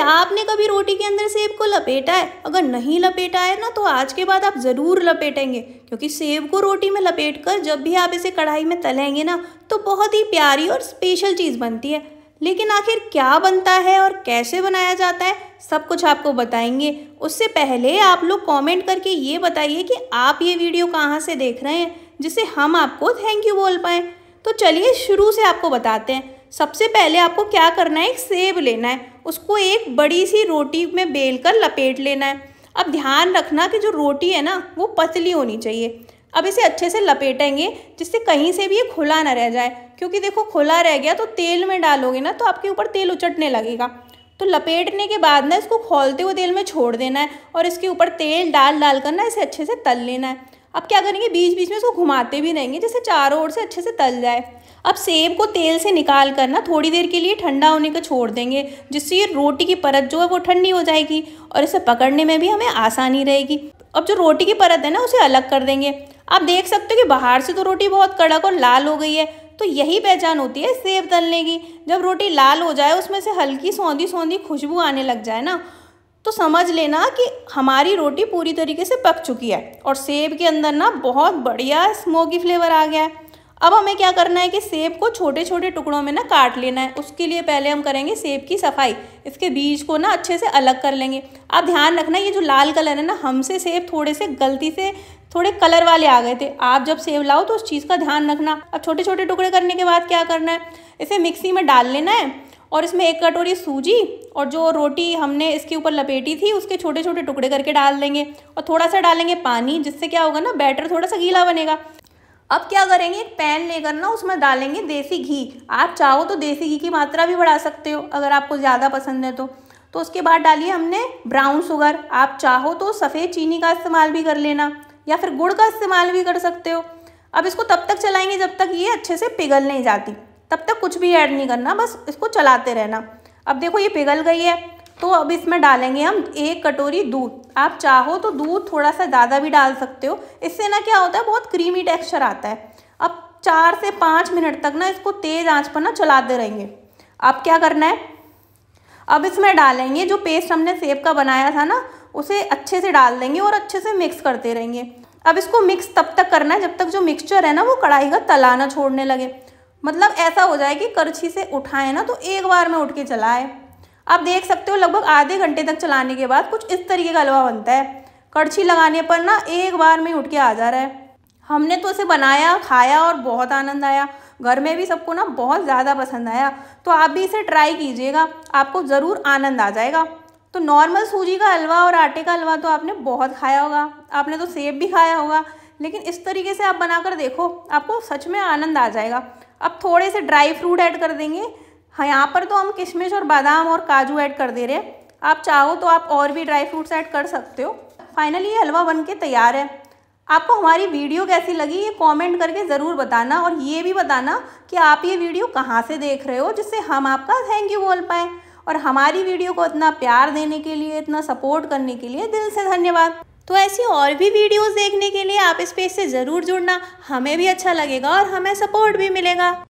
क्या आपने कभी रोटी के अंदर सेब को लपेटा है अगर नहीं लपेटा है ना तो आज के बाद आप ज़रूर लपेटेंगे क्योंकि सेब को रोटी में लपेट कर जब भी आप इसे कढ़ाई में तलेंगे ना तो बहुत ही प्यारी और स्पेशल चीज़ बनती है लेकिन आखिर क्या बनता है और कैसे बनाया जाता है सब कुछ आपको बताएंगे उससे पहले आप लोग कॉमेंट करके ये बताइए कि आप ये वीडियो कहाँ से देख रहे हैं जिसे हम आपको थैंक यू बोल पाएँ तो चलिए शुरू से आपको बताते हैं सबसे पहले आपको क्या करना है एक सेब लेना है उसको एक बड़ी सी रोटी में बेल कर लपेट लेना है अब ध्यान रखना कि जो रोटी है ना वो पतली होनी चाहिए अब इसे अच्छे से लपेटेंगे जिससे कहीं से भी ये खुला ना रह जाए क्योंकि देखो खुला रह गया तो तेल में डालोगे ना तो आपके ऊपर तेल उचटने लगेगा तो लपेटने के बाद ना इसको खोलते हुए तेल में छोड़ देना है और इसके ऊपर तेल डाल डाल कर ना इसे अच्छे से तल लेना है अब क्या करेंगे बीच बीच में इसको घुमाते भी रहेंगे जिससे चारों ओर से अच्छे से तल जाए अब सेब को तेल से निकाल कर ना थोड़ी देर के लिए ठंडा होने को छोड़ देंगे जिससे ये रोटी की परत जो है वो ठंडी हो जाएगी और इसे पकड़ने में भी हमें आसानी रहेगी अब जो रोटी की परत है ना उसे अलग कर देंगे आप देख सकते हो कि बाहर से तो रोटी बहुत कड़क और लाल हो गई है तो यही पहचान होती है सेब तलने की जब रोटी लाल हो जाए उसमें से हल्की सौंधी सौंधी खुशबू आने लग जाए ना तो समझ लेना कि हमारी रोटी पूरी तरीके से पक चुकी है और सेब के अंदर ना बहुत बढ़िया स्मोकी फ्लेवर आ गया है अब हमें क्या करना है कि सेब को छोटे छोटे टुकड़ों में ना काट लेना है उसके लिए पहले हम करेंगे सेब की सफाई इसके बीज को ना अच्छे से अलग कर लेंगे आप ध्यान रखना ये जो लाल कलर है ना हमसे सेब थोड़े से गलती से थोड़े कलर वाले आ गए थे आप जब सेब लाओ तो उस चीज़ का ध्यान रखना अब छोटे छोटे टुकड़े करने के बाद क्या करना है इसे मिक्सी में डाल लेना है और इसमें एक कटोरी सूजी और जो रोटी हमने इसके ऊपर लपेटी थी उसके छोटे छोटे टुकड़े करके डाल देंगे और थोड़ा सा डालेंगे पानी जिससे क्या होगा ना बैटर थोड़ा सा गीला बनेगा अब क्या करेंगे एक पैन लेकर ना उसमें डालेंगे देसी घी आप चाहो तो देसी घी की मात्रा भी बढ़ा सकते हो अगर आपको ज़्यादा पसंद है तो तो उसके बाद डालिए हमने ब्राउन शुगर आप चाहो तो सफ़ेद चीनी का इस्तेमाल भी कर लेना या फिर गुड़ का इस्तेमाल भी कर सकते हो अब इसको तब तक चलाएंगे जब तक ये अच्छे से पिघल नहीं जाती तब तक कुछ भी ऐड नहीं करना बस इसको चलाते रहना अब देखो ये पिघल गई है तो अब इसमें डालेंगे हम एक कटोरी दूध आप चाहो तो दूध थोड़ा सा ज़्यादा भी डाल सकते हो इससे ना क्या होता है बहुत क्रीमी टेक्सचर आता है अब चार से पाँच मिनट तक ना इसको तेज़ आंच पर ना चलाते रहेंगे अब क्या करना है अब इसमें डालेंगे जो पेस्ट हमने सेब का बनाया था ना उसे अच्छे से डाल देंगे और अच्छे से मिक्स करते रहेंगे अब इसको मिक्स तब तक करना है जब तक जो मिक्सचर है ना वो कढ़ाई का तलाना छोड़ने लगे मतलब ऐसा हो जाए कि करछी से उठाएँ ना तो एक बार में उठ के चलाएँ आप देख सकते हो लगभग आधे घंटे तक चलाने के बाद कुछ इस तरीके का हलवा बनता है कड़छी लगाने पर ना एक बार में उठ के आ जा रहा है हमने तो इसे बनाया खाया और बहुत आनंद आया घर में भी सबको ना बहुत ज़्यादा पसंद आया तो आप भी इसे ट्राई कीजिएगा आपको ज़रूर आनंद आ जाएगा तो नॉर्मल सूजी का हलवा और आटे का हलवा तो आपने बहुत खाया होगा आपने तो सेब भी खाया होगा लेकिन इस तरीके से आप बनाकर देखो आपको सच में आनंद आ जाएगा अब थोड़े से ड्राई फ्रूट ऐड कर देंगे हाँ यहाँ पर तो हम किशमिश और बादाम और काजू ऐड कर दे रहे हैं आप चाहो तो आप और भी ड्राई फ्रूट्स ऐड कर सकते हो फाइनली ये हलवा बन के तैयार है आपको हमारी वीडियो कैसी लगी ये कमेंट करके ज़रूर बताना और ये भी बताना कि आप ये वीडियो कहाँ से देख रहे हो जिससे हम आपका थैंक यू बोल पाएँ और हमारी वीडियो को इतना प्यार देने के लिए इतना सपोर्ट करने के लिए दिल से धन्यवाद तो ऐसी और भी वीडियोज़ देखने के लिए आप इस पेज से ज़रूर जुड़ना हमें भी अच्छा लगेगा और हमें सपोर्ट भी मिलेगा